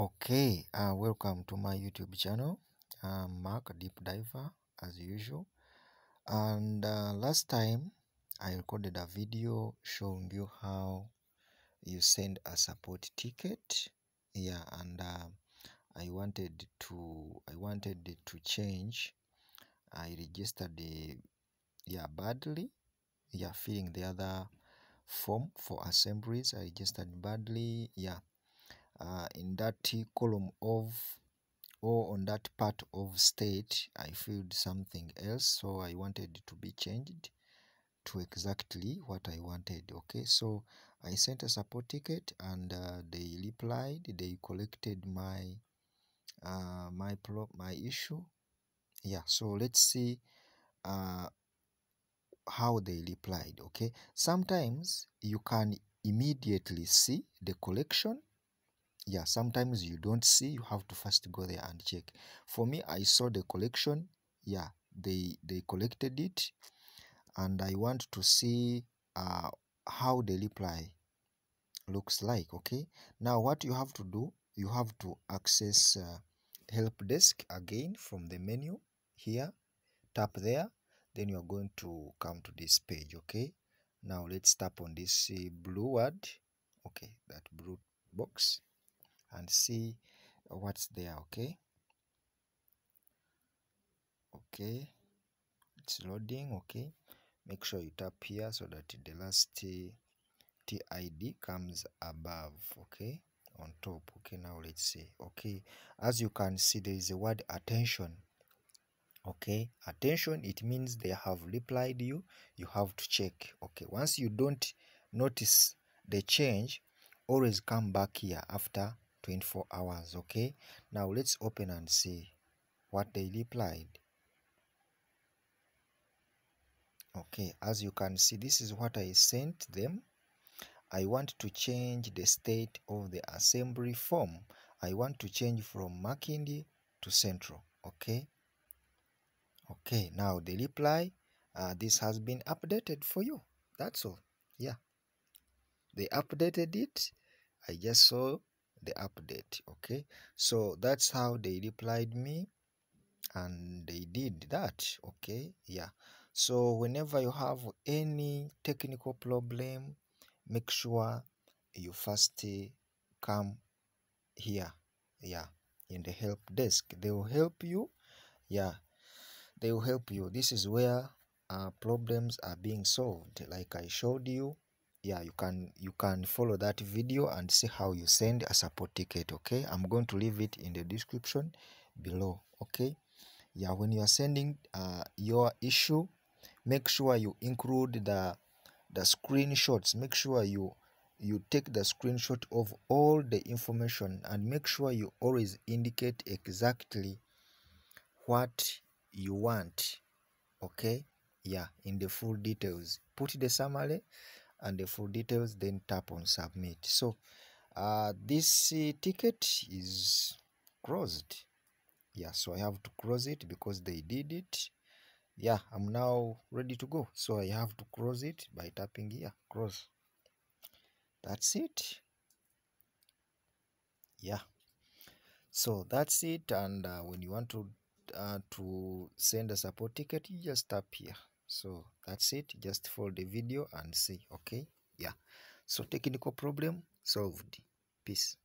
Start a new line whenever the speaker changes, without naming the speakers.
Okay, uh, welcome to my YouTube channel. Uh, Mark Deep Diver as usual. And uh, last time I recorded a video showing you how you send a support ticket. Yeah, and uh, I wanted to I wanted to change. I registered the yeah badly. Yeah, filling the other form for assemblies. I registered badly. Yeah, uh, in that column of or on that part of state I filled something else so I wanted to be changed to exactly what I wanted okay so I sent a support ticket and uh, they replied they collected my uh, my pro my issue yeah so let's see uh, how they replied okay sometimes you can immediately see the collection yeah sometimes you don't see you have to first go there and check for me i saw the collection yeah they they collected it and i want to see uh, how the reply looks like okay now what you have to do you have to access uh, help desk again from the menu here tap there then you are going to come to this page okay now let's tap on this uh, blue word okay that blue box and see what's there okay okay it's loading okay make sure you tap here so that the last uh, TID comes above okay on top okay now let's see okay as you can see there is a word attention okay attention it means they have replied you you have to check okay once you don't notice the change always come back here after 24 hours okay now let's open and see what they replied okay as you can see this is what i sent them i want to change the state of the assembly form i want to change from makindi to central okay okay now the reply uh, this has been updated for you that's all yeah they updated it i just saw the update okay so that's how they replied me and they did that okay yeah so whenever you have any technical problem make sure you first come here yeah in the help desk they will help you yeah they will help you this is where uh, problems are being solved like i showed you yeah you can you can follow that video and see how you send a support ticket okay i'm going to leave it in the description below okay yeah when you are sending uh, your issue make sure you include the the screenshots make sure you you take the screenshot of all the information and make sure you always indicate exactly what you want okay yeah in the full details put the summary and the full details then tap on submit so uh, this uh, ticket is closed yeah so i have to close it because they did it yeah i'm now ready to go so i have to close it by tapping here close that's it yeah so that's it and uh, when you want to uh, to send a support ticket you just tap here so that's it just for the video and see okay yeah so technical problem solved peace